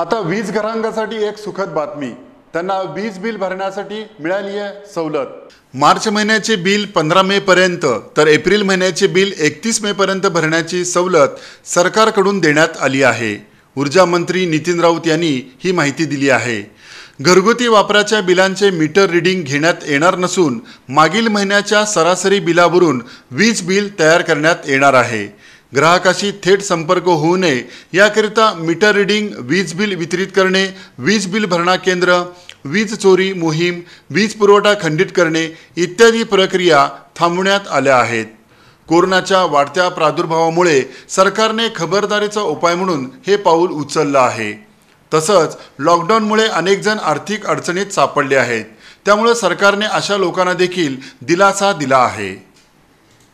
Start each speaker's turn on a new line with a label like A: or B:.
A: आता वीज घरांगासाठी एक सुखद बातमी त्यांना वीज बिल भरण्यासाठी मिळाली आहे सवलत मार्च महिन्याचे बिल पंधरा मे पर्यंत तर एप्रिल महिन्याचे बिल एकतीस मे पर्यंत भरण्याची सवलत सरकारकडून देण्यात आली आहे ऊर्जा मंत्री नितीन राऊत यांनी ही माहिती दिली आहे घरगुती वापराच्या बिलांचे मीटर रिडिंग घेण्यात येणार नसून मागील महिन्याच्या सरासरी बिलावरून वीज बिल तयार करण्यात येणार आहे ग्राहकाशी थेट संपर्क होऊ नये याकरिता मीटर रिडिंग वीज बिल वितरित करणे वीज बिल भरणा केंद्र वीज चोरी मोहीम वीज पुरवठा खंडित करणे इत्यादी प्रक्रिया थांबवण्यात आल्या आहेत कोरोनाच्या वाढत्या प्रादुर्भावामुळे सरकारने खबरदारीचा उपाय म्हणून हे पाऊल उचललं आहे तसंच लॉकडाऊनमुळे अनेकजण आर्थिक अडचणीत सापडले आहेत त्यामुळे सरकारने अशा लोकांना देखील दिलासा दिला आहे